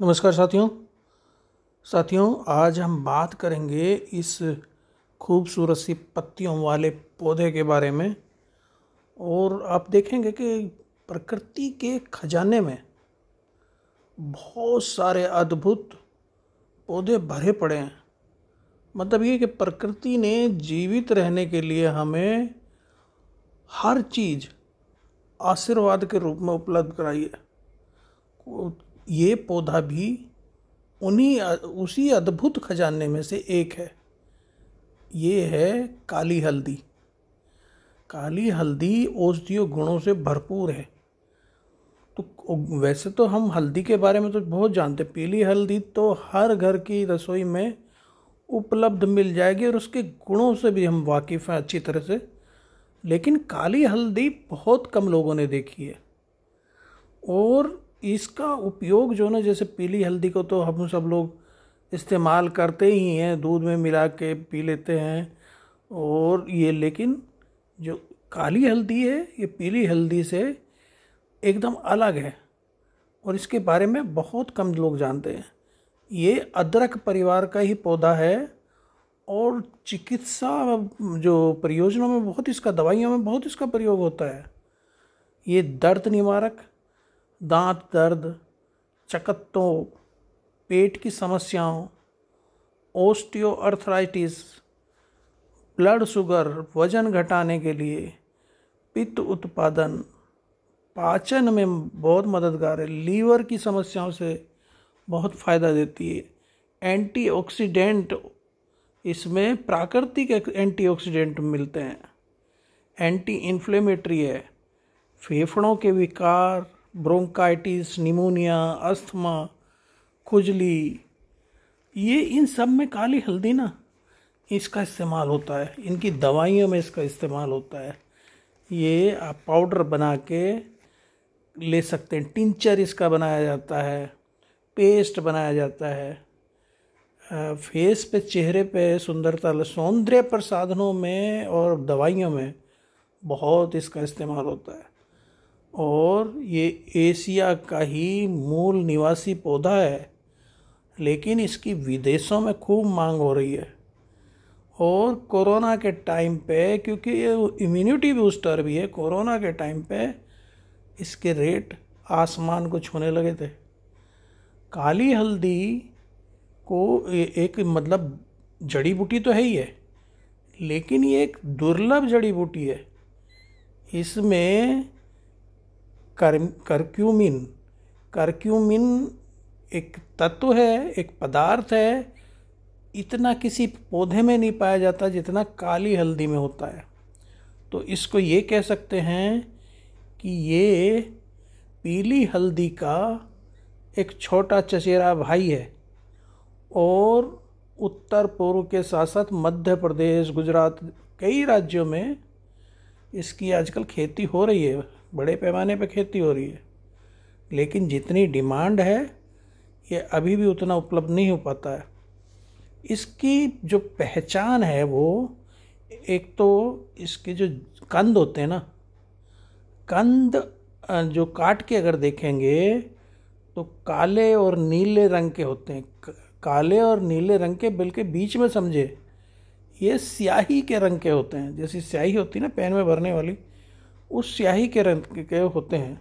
नमस्कार साथियों साथियों आज हम बात करेंगे इस खूबसूरत सी पत्तियों वाले पौधे के बारे में और आप देखेंगे कि प्रकृति के खजाने में बहुत सारे अद्भुत पौधे भरे पड़े हैं मतलब ये कि प्रकृति ने जीवित रहने के लिए हमें हर चीज़ आशीर्वाद के रूप में उपलब्ध कराई है ये पौधा भी उन्हीं उसी अद्भुत खजाने में से एक है ये है काली हल्दी काली हल्दी औषधीय गुणों से भरपूर है तो वैसे तो हम हल्दी के बारे में तो बहुत जानते हैं पीली हल्दी तो हर घर की रसोई में उपलब्ध मिल जाएगी और उसके गुणों से भी हम वाकिफ़ हैं अच्छी तरह से लेकिन काली हल्दी बहुत कम लोगों ने देखी है और इसका उपयोग जो ना जैसे पीली हल्दी को तो हम सब लोग इस्तेमाल करते ही हैं दूध में मिला के पी लेते हैं और ये लेकिन जो काली हल्दी है ये पीली हल्दी से एकदम अलग है और इसके बारे में बहुत कम लोग जानते हैं ये अदरक परिवार का ही पौधा है और चिकित्सा जो प्रयोजनों में बहुत इसका दवाइयों में बहुत इसका प्रयोग होता है ये दर्द निवारक दांत दर्द चकत्तों पेट की समस्याओं ओस्टियोअर्थराइटिस ब्लड शुगर वजन घटाने के लिए पित्त उत्पादन पाचन में बहुत मददगार है लीवर की समस्याओं से बहुत फ़ायदा देती है एंटीऑक्सीडेंट इसमें प्राकृतिक एंटीऑक्सीडेंट मिलते हैं एंटी इन्फ्लेमेटरी है फेफड़ों के विकार ब्रोंकाइटिस निमोनिया अस्थमा खुजली ये इन सब में काली हल्दी ना इसका इस्तेमाल होता है इनकी दवाइयों में इसका इस्तेमाल होता है ये आप पाउडर बना के ले सकते हैं टिंचर इसका बनाया जाता है पेस्ट बनाया जाता है फेस पे चेहरे पे सुंदरता सौंदर्य प्रसाधनों में और दवाइयों में बहुत इसका इस्तेमाल होता है और ये एशिया का ही मूल निवासी पौधा है लेकिन इसकी विदेशों में खूब मांग हो रही है और कोरोना के टाइम पे क्योंकि ये इम्यूनिटी बूस्टर भी है कोरोना के टाइम पे इसके रेट आसमान को छूने लगे थे काली हल्दी को एक मतलब जड़ी बूटी तो है ही है लेकिन ये एक दुर्लभ जड़ी बूटी है इसमें कर करक्यूमिन करक्यूमिन एक तत्व है एक पदार्थ है इतना किसी पौधे में नहीं पाया जाता जितना काली हल्दी में होता है तो इसको ये कह सकते हैं कि ये पीली हल्दी का एक छोटा चचेरा भाई है और उत्तर पूर्व के साथ साथ मध्य प्रदेश गुजरात कई राज्यों में इसकी आजकल खेती हो रही है बड़े पैमाने पर खेती हो रही है लेकिन जितनी डिमांड है ये अभी भी उतना उपलब्ध नहीं हो पाता है इसकी जो पहचान है वो एक तो इसके जो कंद होते हैं ना कंद जो काट के अगर देखेंगे तो काले और नीले रंग के होते हैं काले और नीले रंग के बिल्कुल बीच में समझे ये स्याही के रंग के होते हैं जैसी स्याही होती है ना पेन में भरने वाली उस स्याही के रंग के होते हैं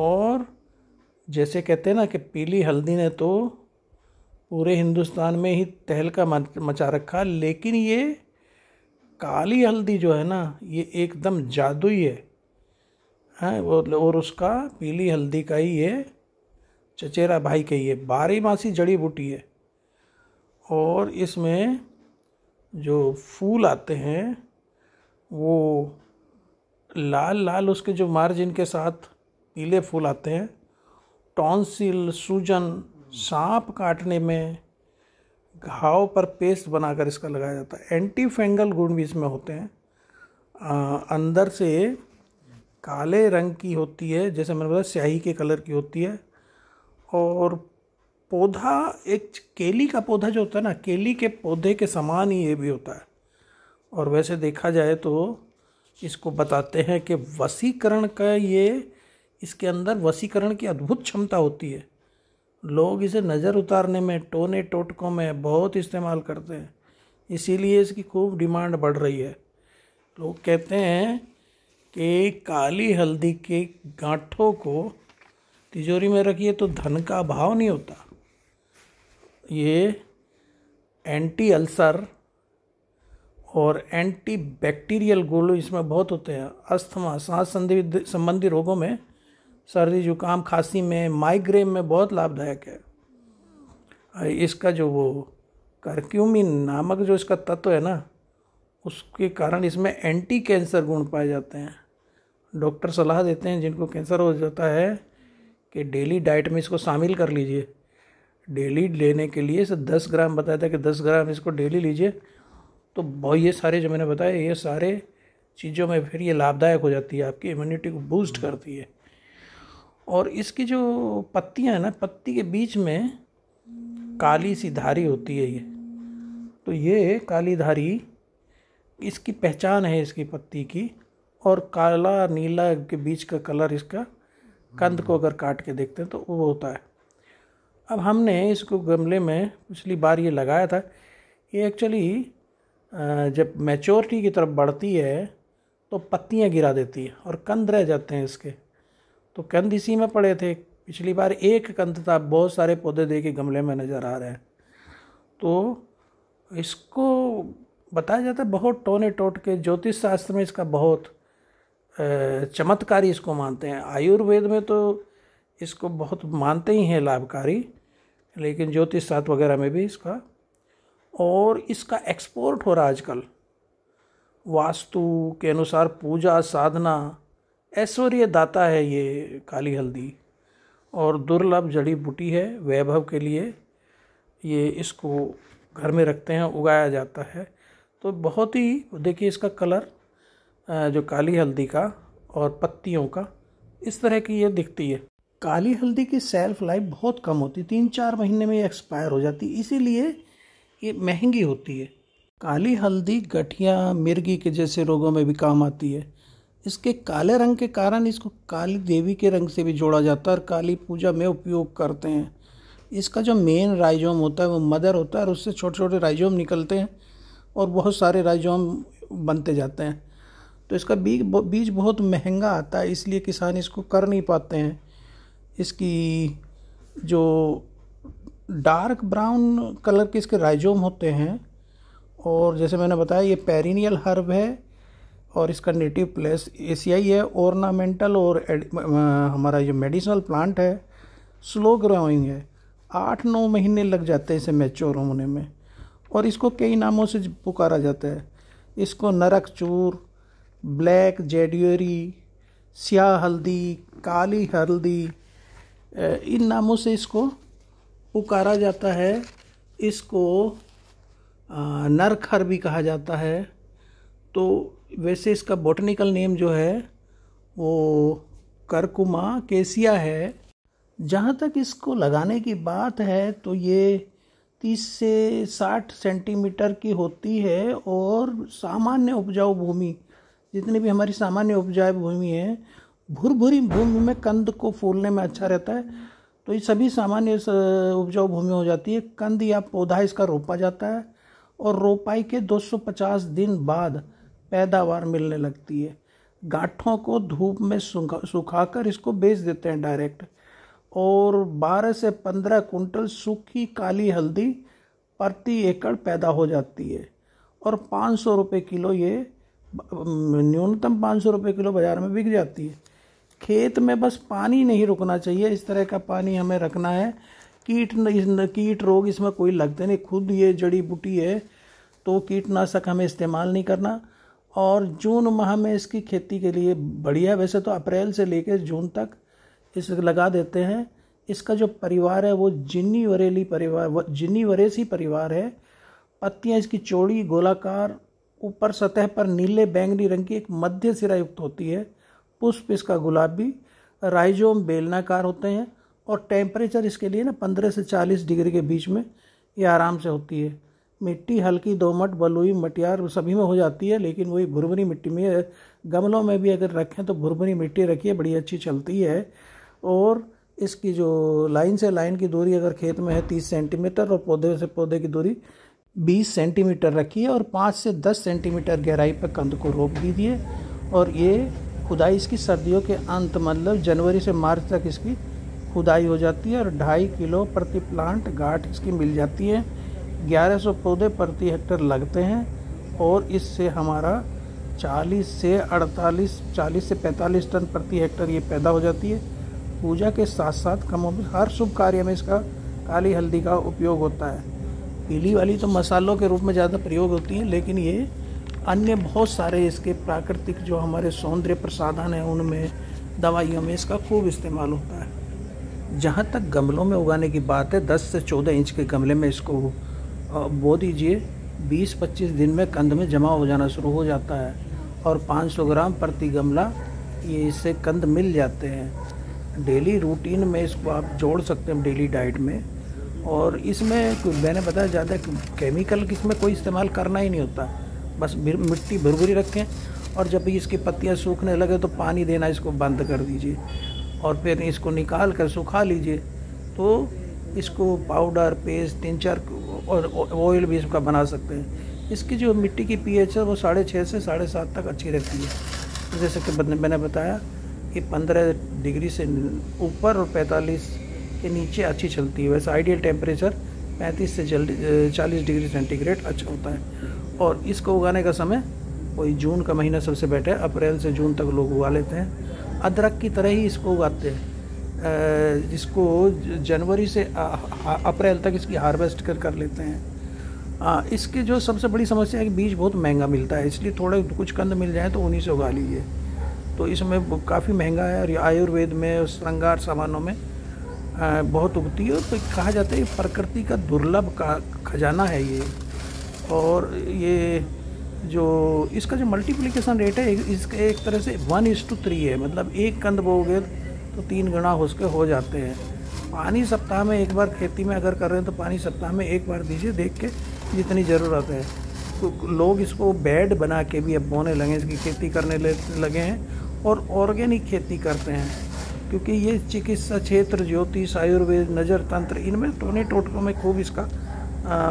और जैसे कहते हैं ना कि पीली हल्दी ने तो पूरे हिंदुस्तान में ही तहलका मचा रखा लेकिन ये काली हल्दी जो है ना ये एकदम जादुई है हैं हाँ, और उसका पीली हल्दी का ही ये चचेरा भाई का ही है बारी मासी जड़ी बूटी है और इसमें जो फूल आते हैं वो लाल लाल उसके जो मार्जिन के साथ पीले फूल आते हैं टॉन्सिल सूजन सांप काटने में घाव पर पेस्ट बनाकर इसका लगाया जाता है एंटी फेंगल गुण भी इसमें होते हैं आ, अंदर से काले रंग की होती है जैसे मैंने बताया स्याही के कलर की होती है और पौधा एक केली का पौधा जो होता है ना केली के पौधे के समान ही ये भी होता है और वैसे देखा जाए तो इसको बताते हैं कि वसीकरण का ये इसके अंदर वसीकरण की अद्भुत क्षमता होती है लोग इसे नज़र उतारने में टोने टोटकों में बहुत इस्तेमाल करते हैं इसीलिए इसकी खूब डिमांड बढ़ रही है लोग कहते हैं कि काली हल्दी के गांठों को तिजोरी में रखिए तो धन का अभाव नहीं होता ये एंटी अल्सर और एंटी बैक्टीरियल इसमें बहुत होते हैं अस्थमा सांस संबंधी रोगों में सर्दी जुकाम खांसी में माइग्रेन में बहुत लाभदायक है इसका जो वो करक्यूमिन नामक जो इसका तत्व है ना उसके कारण इसमें एंटी कैंसर गुण पाए जाते हैं डॉक्टर सलाह देते हैं जिनको कैंसर हो जाता है कि डेली डाइट में इसको शामिल कर लीजिए डेली लेने के लिए इसे दस ग्राम बताया था कि दस ग्राम इसको डेली लीजिए तो बहुत ये सारे जो मैंने बताया ये सारे चीज़ों में फिर ये लाभदायक हो जाती है आपकी इम्यूनिटी को बूस्ट करती है और इसकी जो पत्तियाँ हैं ना पत्ती के बीच में काली सी धारी होती है ये तो ये काली धारी इसकी पहचान है इसकी पत्ती की और काला नीला के बीच का कलर इसका कंद को अगर काट के देखते हैं तो वो होता है अब हमने इसको गमले में पिछली बार ये लगाया था ये एक्चुअली जब मैच्योरिटी की तरफ बढ़ती है तो पत्तियां गिरा देती है और कंद रह जाते हैं इसके तो कंद इसी में पड़े थे पिछली बार एक कंद था बहुत सारे पौधे दे के गमले में नज़र आ रहे हैं तो इसको बताया जाता है बहुत टोने टोट के ज्योतिष शास्त्र में इसका बहुत चमत्कारी इसको मानते हैं आयुर्वेद में तो इसको बहुत मानते ही हैं लाभकारी लेकिन ज्योतिष शास्त्र वगैरह में भी इसका और इसका एक्सपोर्ट हो रहा आजकल वास्तु के अनुसार पूजा साधना ऐश्वर्य दाता है ये काली हल्दी और दुर्लभ जड़ी बूटी है वैभव के लिए ये इसको घर में रखते हैं उगाया जाता है तो बहुत ही देखिए इसका कलर जो काली हल्दी का और पत्तियों का इस तरह की ये दिखती है काली हल्दी की सेल्फ लाइफ बहुत कम होती तीन चार महीने में ये एक्सपायर हो जाती इसीलिए ये महंगी होती है काली हल्दी गठिया मिर्गी के जैसे रोगों में भी काम आती है इसके काले रंग के कारण इसको काली देवी के रंग से भी जोड़ा जाता है और काली पूजा में उपयोग करते हैं इसका जो मेन राइजोम होता है वो मदर होता है और उससे छोटे छोटे राइजोम निकलते हैं और बहुत सारे राइजोम बनते जाते हैं तो इसका बीज बीज बहुत महंगा आता है इसलिए किसान इसको कर नहीं पाते हैं इसकी जो डार्क ब्राउन कलर के इसके राइजोम होते हैं और जैसे मैंने बताया ये पेरिनियल हर्ब है और इसका नेटिव प्लेस एशियाई है ऑर्नामेंटल और हमारा जो मेडिसिनल प्लांट है स्लो ग्रोइंग है आठ नौ महीने लग जाते हैं इसे मैच्योर होने में और इसको कई नामों से पुकारा जाता है इसको नरक चूर ब्लैक जेड्यूरी स्याह हल्दी काली हल्दी इन नामों से इसको पुकारा जाता है इसको नरखर भी कहा जाता है तो वैसे इसका बॉटनिकल नेम जो है वो करकुमा केसिया है जहाँ तक इसको लगाने की बात है तो ये तीस से साठ सेंटीमीटर की होती है और सामान्य उपजाऊ भूमि जितनी भी हमारी सामान्य उपजाऊ भूमि है भुरभुरी भूमि में कंद को फूलने में अच्छा रहता है तो ये सभी सामान्य उपजाऊ भूमि हो जाती है कंद या पौधा इसका रोपा जाता है और रोपाई के 250 दिन बाद पैदावार मिलने लगती है गाठों को धूप में सुखा कर इसको बेच देते हैं डायरेक्ट और 12 से 15 कुंटल सूखी काली हल्दी प्रति एकड़ पैदा हो जाती है और पाँच सौ रुपये किलो ये न्यूनतम पाँच सौ रुपये किलो बाज़ार में बिक जाती है खेत में बस पानी नहीं रुकना चाहिए इस तरह का पानी हमें रखना है कीट कीट रोग इसमें कोई लगते नहीं खुद ये जड़ी बूटी है तो कीटनाशक हमें इस्तेमाल नहीं करना और जून माह में इसकी खेती के लिए बढ़िया वैसे तो अप्रैल से लेकर जून तक इस लगा देते हैं इसका जो परिवार है वो जिन्नी वरेली परिवार जिन्नी वरेसी परिवार है पत्तियाँ इसकी चौड़ी गोलाकार ऊपर सतह पर नीले बैंगनी रंग की एक मध्य सिरा युक्त होती है पुष्प इसका गुलाबी राइजोम बेलनाकार होते हैं और टेम्परेचर इसके लिए ना पंद्रह से चालीस डिग्री के बीच में ये आराम से होती है मिट्टी हल्की दोमट बलुई मटियार सभी में हो जाती है लेकिन वही भुरभुरी मिट्टी में गमलों में भी अगर रखें तो भुरभुरी मिट्टी रखिए बड़ी अच्छी चलती है और इसकी जो लाइन से लाइन की दूरी अगर खेत में है तीस सेंटीमीटर और पौधे से पौधे की दूरी बीस सेंटीमीटर रखिए और पाँच से दस सेंटीमीटर गहराई पर कंध को रोप दीजिए और ये खुदाई इसकी सर्दियों के अंत मतलब जनवरी से मार्च तक इसकी खुदाई हो जाती है और ढाई किलो प्रति प्लांट गाठ इसकी मिल जाती है 1100 पौधे प्रति हेक्टर लगते हैं और इससे हमारा 40 से 48 40 से 45 टन प्रति हेक्टर ये पैदा हो जाती है पूजा के साथ साथ कमों हर शुभ कार्य में इसका काली हल्दी का उपयोग होता है पीली वाली तो मसालों के रूप में ज़्यादा प्रयोग होती है लेकिन ये अन्य बहुत सारे इसके प्राकृतिक जो हमारे सौंदर्य प्रसाधन हैं उनमें दवाइयों में इसका खूब इस्तेमाल होता है जहाँ तक गमलों में उगाने की बात है 10 से 14 इंच के गमले में इसको बो दीजिए 20-25 दिन में कंध में जमा हो जाना शुरू हो जाता है और 500 ग्राम प्रति गमला ये इससे कंद मिल जाते हैं डेली रूटीन में इसको आप जोड़ सकते हैं डेली डाइट में और इसमें मैंने बताया ज़्यादा केमिकल इसमें कोई इस्तेमाल करना ही नहीं होता बस मिट्टी भर भरी रखें और जब इसकी पत्तियाँ सूखने लगे तो पानी देना इसको बंद कर दीजिए और फिर इसको निकाल कर सुखा लीजिए तो इसको पाउडर पेस्ट तीन चार और ऑयल भी इसका बना सकते हैं इसकी जो मिट्टी की पीएच है वो साढ़े छः से साढ़े सात तक अच्छी रहती है जैसे कि मैंने बताया कि पंद्रह डिग्री से ऊपर और पैंतालीस के नीचे अच्छी चलती है वैसे आइडियल टेम्परेचर पैंतीस से जल्दी चालीस डिग्री सेंटीग्रेड अच्छा होता है और इसको उगाने का समय वही जून का महीना सबसे बेटर है अप्रैल से जून तक लोग उगा लेते हैं अदरक की तरह ही इसको उगाते हैं इसको जनवरी से अप्रैल तक इसकी हार्वेस्ट कर कर लेते हैं आ, इसके जो सबसे बड़ी समस्या है कि बीज बहुत महंगा मिलता है इसलिए थोड़े कुछ कंद मिल जाए तो उन्हीं से उगा लीजिए तो इसमें काफ़ी महंगा है और आयुर्वेद में श्रृंगार सामानों में आ, बहुत उगती है तो कहा जाता है प्रकृति का दुर्लभ का खजाना है ये और ये जो इसका जो मल्टीप्लिकेशन रेट है इसके एक तरह से वन इस टू थ्री है मतलब एक कंद बोगे तो तीन गुना उसके हो जाते हैं पानी सप्ताह में एक बार खेती में अगर कर रहे हैं तो पानी सप्ताह में एक बार दीजिए देख के जितनी ज़रूरत है तो लोग इसको बेड बना के भी अब बोने लगे इसकी खेती करने लगे हैं और ऑर्गेनिक खेती करते हैं क्योंकि ये चिकित्सा क्षेत्र ज्योतिष आयुर्वेद नज़र तंत्र इनमें टोने टोटकों में खूब इसका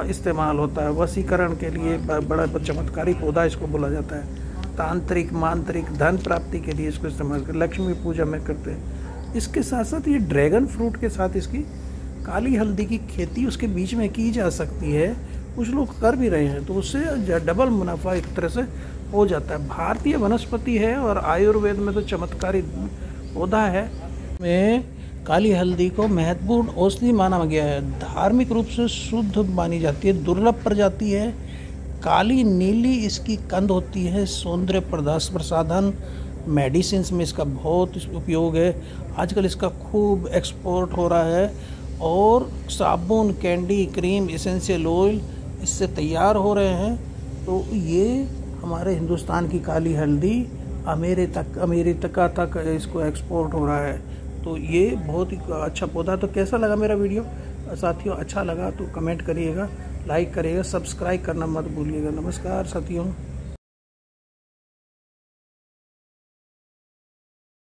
इस्तेमाल होता है वसीकरण के लिए बड़ा चमत्कारी पौधा इसको बोला जाता है तांत्रिक मांत्रिक धन प्राप्ति के लिए इसको इस्तेमाल कर लक्ष्मी पूजा में करते हैं इसके साथ साथ ये ड्रैगन फ्रूट के साथ इसकी काली हल्दी की खेती उसके बीच में की जा सकती है कुछ लोग कर भी रहे हैं तो उससे डबल मुनाफा एक तरह से हो जाता है भारतीय वनस्पति है और आयुर्वेद में तो चमत्कारी पौधा है में काली हल्दी को महत्वपूर्ण औषधि माना गया है धार्मिक रूप से शुद्ध मानी जाती है दुर्लभ प्रजाति है काली नीली इसकी कंद होती है सौंदर्य प्रदास प्रसाधन मेडिसिन में इसका बहुत उपयोग है आजकल इसका खूब एक्सपोर्ट हो रहा है और साबुन कैंडी क्रीम इसेंशियल ऑयल इससे तैयार हो रहे हैं तो ये हमारे हिंदुस्तान की काली हल्दी अमेरिका तक अमेरिका तक इसको एक्सपोर्ट हो रहा है तो ये बहुत ही अच्छा पौधा तो कैसा लगा मेरा वीडियो साथियों अच्छा लगा तो कमेंट करिएगा लाइक करिएगा सब्सक्राइब करना मत भूलिएगा नमस्कार साथियों